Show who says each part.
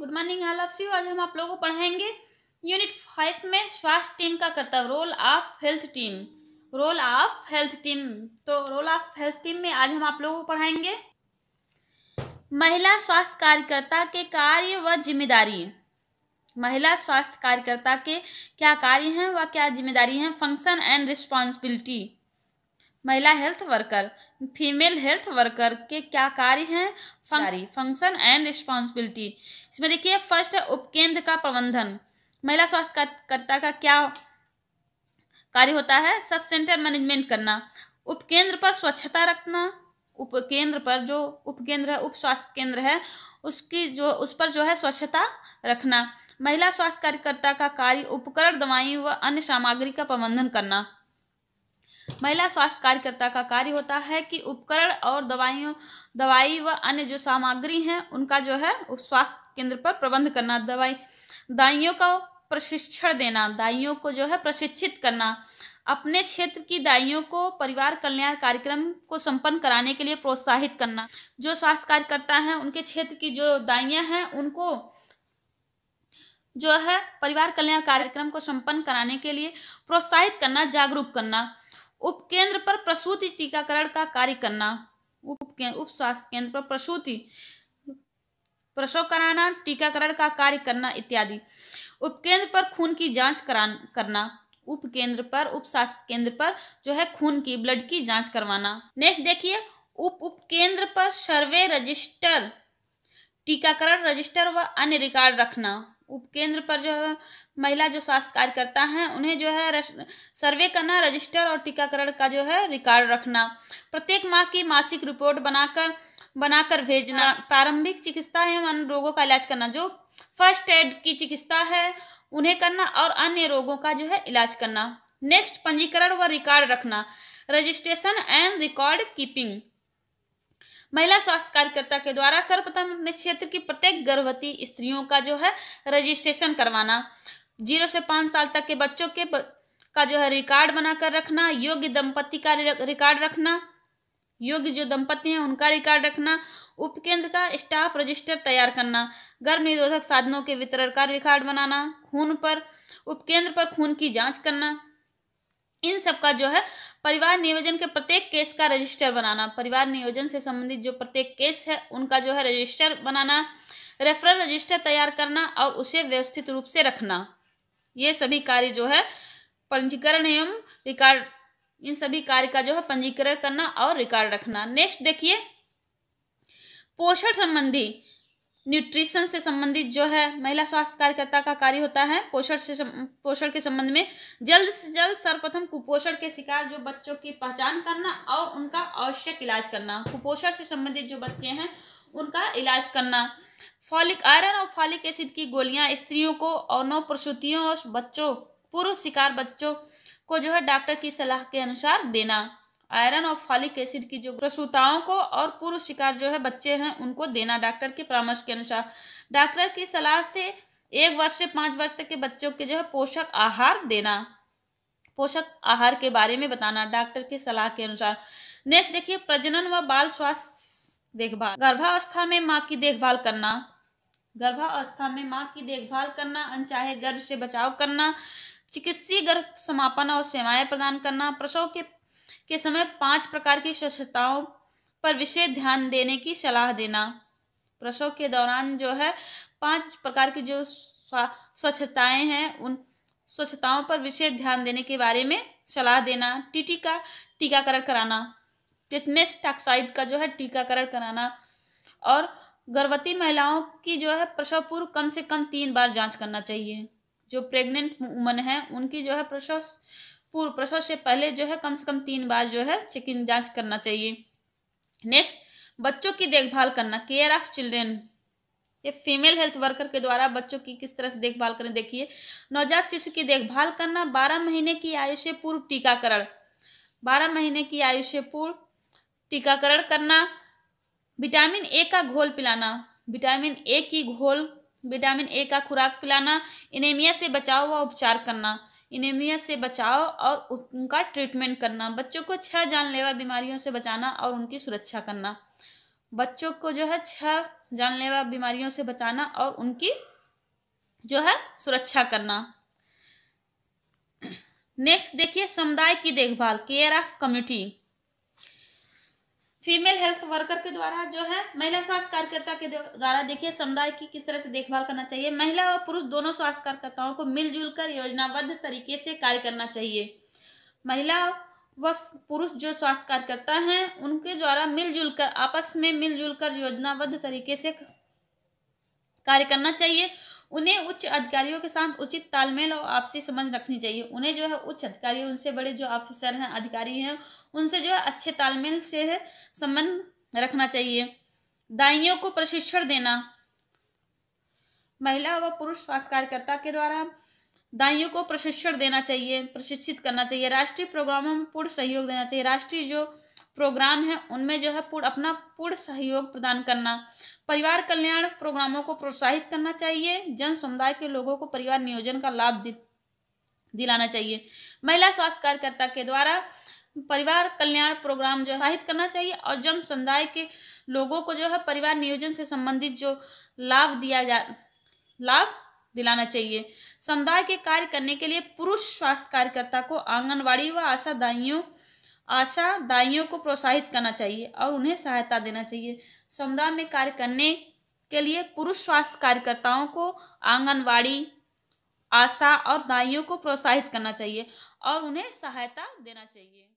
Speaker 1: good morning all of you आज हम आप लोगों को पढ़ाएंगे यूनिट फाइव में स्वास्थ्य टीम का कर्तव्य role of health team role of health team तो रोल ऑफ हेल्थ टीम में आज हम आप लोगों को पढ़ाएंगे महिला स्वास्थ्य कार्यकर्ता के कार्य व जिम्मेदारी महिला स्वास्थ्य कार्यकर्ता के क्या कार्य हैं व क्या जिम्मेदारी हैं फंक्शन एंड रिस्पॉन्सिबिलिटी महिला health worker female health worker के क्या कार्य हैं फंक्शन एंड रिस्पॉन्सिबिलिटी इसमें देखिए फर्स्ट है उपकेंद्र का प्रबंधन महिला स्वास्थ्यकर्ता का क्या कार्य होता है सब सेंटर मैनेजमेंट करना उपकेंद्र पर स्वच्छता रखना उपकेंद्र पर जो उपकेंद्र है उप स्वास्थ्य केंद्र है उसकी जो उस पर जो है स्वच्छता रखना महिला स्वास्थ्य कार्यकर्ता का कार्य उपकरण दवाई व अन्य सामग्री का प्रबंधन करना महिला स्वास्थ्य कार्यकर्ता का कार्य होता है कि उपकरण और दवाइयों दवाई व अन्य जो सामग्री हैं उनका जो है स्वास्थ्य केंद्र पर प्रबंध करना दवाई दाइयों का प्रशिक्षण देना दाइयों को जो है प्रशिक्षित करना अपने क्षेत्र की दाइयों को परिवार कल्याण कार्यक्रम को संपन्न कराने के लिए प्रोत्साहित करना जो स्वास्थ्य कार्यकर्ता हैं उनके क्षेत्र की जो दाइयाँ हैं उनको जो है परिवार कल्याण कार्यक्रम को संपन्न कराने के लिए प्रोत्साहित करना जागरूक करना उपकेंद्र पर प्रसूति टीकाकरण का कार्य करना उप उप स्वास्थ्य केंद्र पर प्रसूति प्रसव कराना टीकाकरण का कार्य करना इत्यादि उपकेंद्र पर खून की जांच करना करना उपकेंद्र पर उप स्वास्थ्य केंद्र पर जो है खून की ब्लड की जांच करवाना नेक्स्ट देखिए उप उपकेंद्र पर सर्वे रजिस्टर टीकाकरण रजिस्टर व अन्य रिकॉर्ड रखना उपकेंद्र पर जो है महिला जो स्वास्थ्य कार्यकर्ता हैं उन्हें जो है सर्वे करना रजिस्टर और टीकाकरण का जो है रिकॉर्ड रखना प्रत्येक माह की मासिक रिपोर्ट बनाकर बनाकर भेजना प्रारंभिक चिकित्सा एवं अन्य रोगों का इलाज करना जो फर्स्ट एड की चिकित्सा है उन्हें करना और अन्य रोगों का जो है इलाज करना नेक्स्ट पंजीकरण व रिकॉर्ड रखना रजिस्ट्रेशन एंड रिकॉर्ड कीपिंग महिला स्वास्थ्य कार्यकर्ता के द्वारा सर्वप्रथम अपने क्षेत्र की प्रत्येक गर्भवती स्त्रियों का जो है रजिस्ट्रेशन करवाना जीरो से पाँच साल तक के बच्चों के ब... का जो है रिकॉर्ड बनाकर रखना योग्य दंपति का रिकॉर्ड रखना योग्य जो दंपति हैं उनका रिकॉर्ड रखना उपकेंद्र का स्टाफ रजिस्टर तैयार करना गर्भ निरोधक साधनों के वितरण का रिकॉर्ड बनाना खून पर उपकेंद्र पर खून की जांच करना इन सब का जो है परिवार नियोजन के प्रत्येक केस का रजिस्टर बनाना परिवार नियोजन से संबंधित जो प्रत्येक केस है उनका जो है रजिस्टर बनाना रेफरल रजिस्टर तैयार करना और उसे व्यवस्थित रूप से रखना ये सभी कार्य जो है पंजीकरण एवं रिकॉर्ड इन सभी कार्य का जो है पंजीकरण करना और रिकॉर्ड रखना नेक्स्ट देखिए पोषण संबंधी न्यूट्रिशन से संबंधित जो है महिला स्वास्थ्य कार्यकर्ता का कार्य होता है पोषण से पोषण के संबंध में जल्द से जल्द सर्वप्रथम कुपोषण के शिकार जो बच्चों की पहचान करना और उनका आवश्यक इलाज करना कुपोषण से संबंधित जो बच्चे हैं उनका इलाज करना फॉलिक आयरन और फॉलिक एसिड की गोलियां स्त्रियों को और नौ प्रसूतियों और बच्चों पूर्व शिकार बच्चों को जो है डॉक्टर की सलाह के अनुसार देना आयरन और फॉलिक एसिड की जो प्रसूताओं को और पूर्व शिकार जो है बच्चे हैं उनको देना डॉक्टर के परामर्श के अनुसार डॉक्टर की सलाह से एक वर्ष से पाँच वर्ष तक के बच्चों के जो है पोषक आहार देना पोषक आहार के बारे में बताना डॉक्टर की सलाह के अनुसार नेक्स्ट देखिए प्रजनन व बाल स्वास्थ्य देखभाल गर्भावस्था में माँ की देखभाल करना गर्भावस्था में माँ की देखभाल करना अनचाहे गर्भ से बचाव करना चिकित्सीय गर्भ समापन और सेवाएं प्रदान करना प्रसव के के समय पांच प्रकार की स्वच्छताओं पर विशेष ध्यान देने की सलाह देना प्रसव के दौरान जो है पांच प्रकार की जो स्वच्छताएं हैं उन स्वच्छताओं पर विशेष ध्यान देने के बारे में सलाह देना टीटी का टीकाकरण कराना टिटनेस टॉक्साइड का जो है टीकाकरण कराना और गर्भवती महिलाओं की जो है प्रसव पूर्व कम से कम तीन बार जांच करना चाहिए जो प्रेग्नेंट वुमन है उनकी जो है प्रसव पूर्व प्रसव से पहले जो है कम से कम तीन बार जो है चिकन जांच करना चाहिए नेक्स्ट बच्चों की देखभाल करना केयर ऑफ चिल्ड्रेन ये फीमेल हेल्थ वर्कर के द्वारा बच्चों की किस तरह से देखभाल करें देखिए नवजात शिशु की देखभाल करना बारह महीने की आयु से पूर्व टीकाकरण बारह महीने की आयु से पूर्व टीकाकरण करना विटामिन ए का घोल पिलाना विटामिन ए की घोल विटामिन ए का खुराक पिलाना एनेमिया से बचाव व उपचार करना इनेमिया से बचाव और उनका ट्रीटमेंट करना बच्चों को छह जानलेवा बीमारियों से बचाना और उनकी सुरक्षा करना बच्चों को जो है छह जानलेवा बीमारियों से बचाना और उनकी जो है सुरक्षा करना नेक्स्ट देखिए समुदाय की देखभाल care of community female health worker के द्वारा जो है महिला स्वास्थ्य कार्यकर्ता के द्वारा देखिए समुदाय की किस तरह से देखभाल करना चाहिए महिला और पुरुष दोनों स्वास्थ्य कार्यकर्ताओं को मिलजुल कर योजनाबद्ध तरीके से कार्य करना चाहिए महिला व पुरुष जो स्वास्थ्य कार्यकर्ता हैं उनके द्वारा मिलजुल कर आपस में मिलजुल कर योजनाबद्ध तरीके से कार्य करना चाहिए उन्हें उच्च अधिकारियों के साथ उचित तालमेल और आपसी समझ रखनी चाहिए उन्हें जो है उच्च अधिकारी उनसे बड़े जो ऑफिसर हैं अधिकारी हैं उनसे जो है अच्छे तालमेल से है संबंध रखना चाहिए दाइयों को प्रशिक्षण देना महिला व पुरुष स्वास्थ्य कार्यकर्ता के द्वारा दाइयों को प्रशिक्षण देना चाहिए प्रशिक्षित करना चाहिए राष्ट्रीय प्रोग्रामों में पूर्ण सहयोग देना चाहिए राष्ट्रीय जो प्रोग्राम है उनमें जो है पूर्ण अपना पूर्ण सहयोग प्रदान करना परिवार कल्याण प्रोग्रामों को प्रोत्साहित करना चाहिए जन समुदाय के लोगों को परिवार नियोजन का लाभ दिलाना चाहिए महिला स्वास्थ्य कार्यकर्ता के द्वारा परिवार कल्याण प्रोग्राम जो है करना चाहिए और जन समुदाय के लोगों को जो है परिवार नियोजन से संबंधित जो लाभ दिया जा लाभ दिलाना चाहिए समुदाय के कार्य करने के लिए पुरुष स्वास्थ्य कार्यकर्ता को आंगनवाड़ी व आशा दाइयों आशा दाइयों को प्रोत्साहित करना चाहिए और उन्हें सहायता देना चाहिए समुदाय में कार्य करने के लिए पुरुष स्वास्थ्य कार्यकर्ताओं को आंगनवाड़ी आशा और दाइयों को प्रोत्साहित करना चाहिए और उन्हें सहायता देना चाहिए